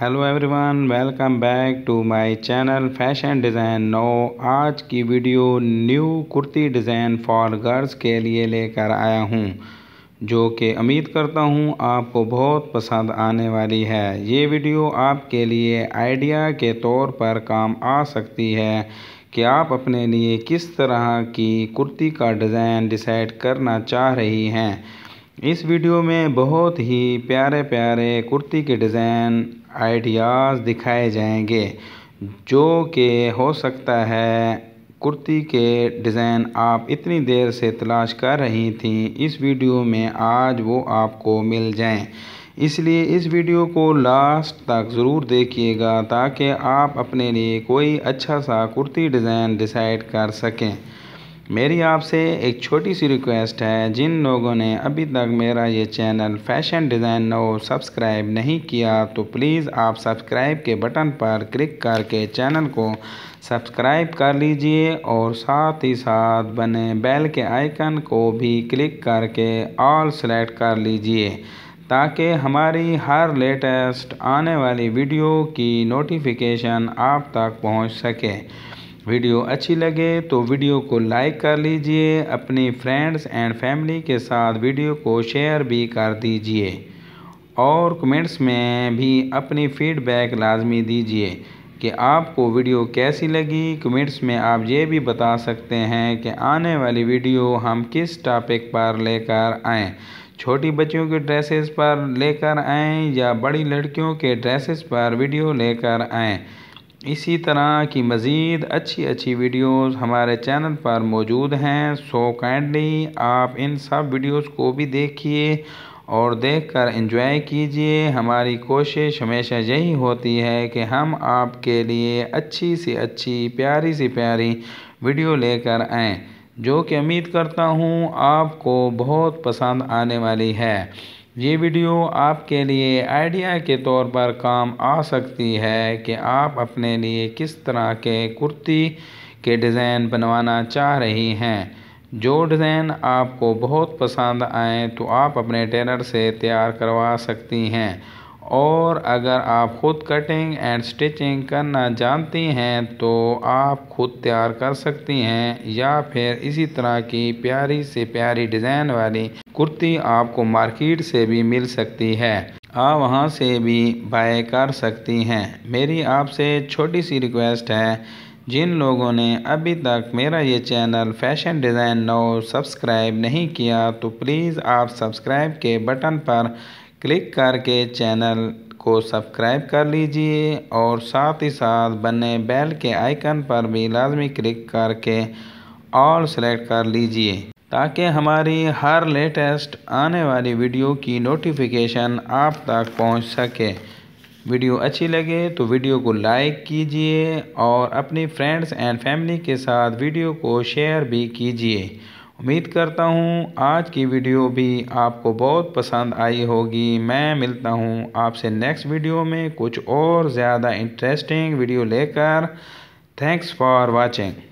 hello everyone welcome back to my channel fashion design know आज की video new kurti design for girls के लिए लेकर आया हूँ जो कि उम्मीद करता हूँ आपको बहुत पसंद आने वाली है ये वीडियो आपके लिए आइडिया के तौर पर काम आ सकती है कि आप अपने लिए किस तरह की कुर्ती का डिज़ाइन डिसाइड करना चाह रही हैं इस वीडियो में बहुत ही प्यारे प्यारे कुर्ती के डिज़ाइन आइडियाज़ दिखाए जाएंगे जो कि हो सकता है कुर्ती के डिज़ाइन आप इतनी देर से तलाश कर रही थी इस वीडियो में आज वो आपको मिल जाएं इसलिए इस वीडियो को लास्ट तक ज़रूर देखिएगा ताकि आप अपने लिए कोई अच्छा सा कुर्ती डिज़ाइन डिसाइड कर सकें मेरी आपसे एक छोटी सी रिक्वेस्ट है जिन लोगों ने अभी तक मेरा ये channel fashion design know subscribe नहीं किया तो प्लीज़ आप सब्सक्राइब के बटन पर क्लिक करके चैनल को सब्सक्राइब कर लीजिए और साथ ही साथ बने बेल के आइकन को भी क्लिक करके ऑल सेलेक्ट कर लीजिए ताकि हमारी हर लेटेस्ट आने वाली वीडियो की नोटिफिकेशन आप तक पहुंच सके वीडियो अच्छी लगे तो वीडियो को लाइक कर लीजिए अपने फ्रेंड्स एंड फैमिली के साथ वीडियो को शेयर भी कर दीजिए और कमेंट्स में भी अपनी फीडबैक लाजमी दीजिए कि आपको वीडियो कैसी लगी कमेंट्स में आप ये भी बता सकते हैं कि आने वाली वीडियो हम किस टॉपिक पर लेकर आएँ छोटी बच्चियों के ड्रेसेस पर लेकर आएँ या बड़ी लड़कियों के ड्रेसेस पर वीडियो लेकर आएँ इसी तरह की मज़ीद अच्छी अच्छी वीडियोस हमारे चैनल पर मौजूद हैं सो काइंडली आप इन सब वीडियोस को भी देखिए और देखकर एंजॉय कीजिए हमारी कोशिश हमेशा यही होती है कि हम आपके लिए अच्छी से अच्छी प्यारी से प्यारी वीडियो लेकर आएँ जो कि उम्मीद करता हूँ आपको बहुत पसंद आने वाली है ये वीडियो आपके लिए आइडिया के तौर पर काम आ सकती है कि आप अपने लिए किस तरह के कुर्ती के डिज़ाइन बनवाना चाह रही हैं जो डिज़ाइन आपको बहुत पसंद आए तो आप अपने टेलर से तैयार करवा सकती हैं और अगर आप ख़ुद कटिंग एंड स्टिचिंग करना जानती हैं तो आप ख़ुद तैयार कर सकती हैं या फिर इसी तरह की प्यारी से प्यारी डिज़ाइन वाली कुर्ती आपको मार्केट से भी मिल सकती है आप वहाँ से भी बाय कर सकती हैं मेरी आपसे छोटी सी रिक्वेस्ट है जिन लोगों ने अभी तक मेरा ये channel fashion design know subscribe नहीं किया तो प्लीज़ आप सब्सक्राइब के बटन पर क्लिक करके चैनल को सब्सक्राइब कर लीजिए और साथ ही साथ बने बेल के आइकन पर भी लाजमी क्लिक करके ऑल सेलेक्ट कर लीजिए ताकि हमारी हर लेटेस्ट आने वाली वीडियो की नोटिफिकेशन आप तक पहुंच सके वीडियो अच्छी लगे तो वीडियो को लाइक कीजिए और अपनी फ्रेंड्स एंड फैमिली के साथ वीडियो को शेयर भी कीजिए उम्मीद करता हूँ आज की वीडियो भी आपको बहुत पसंद आई होगी मैं मिलता हूँ आपसे नेक्स्ट वीडियो में कुछ और ज़्यादा इंटरेस्टिंग वीडियो लेकर थैंक्स फॉर वॉचिंग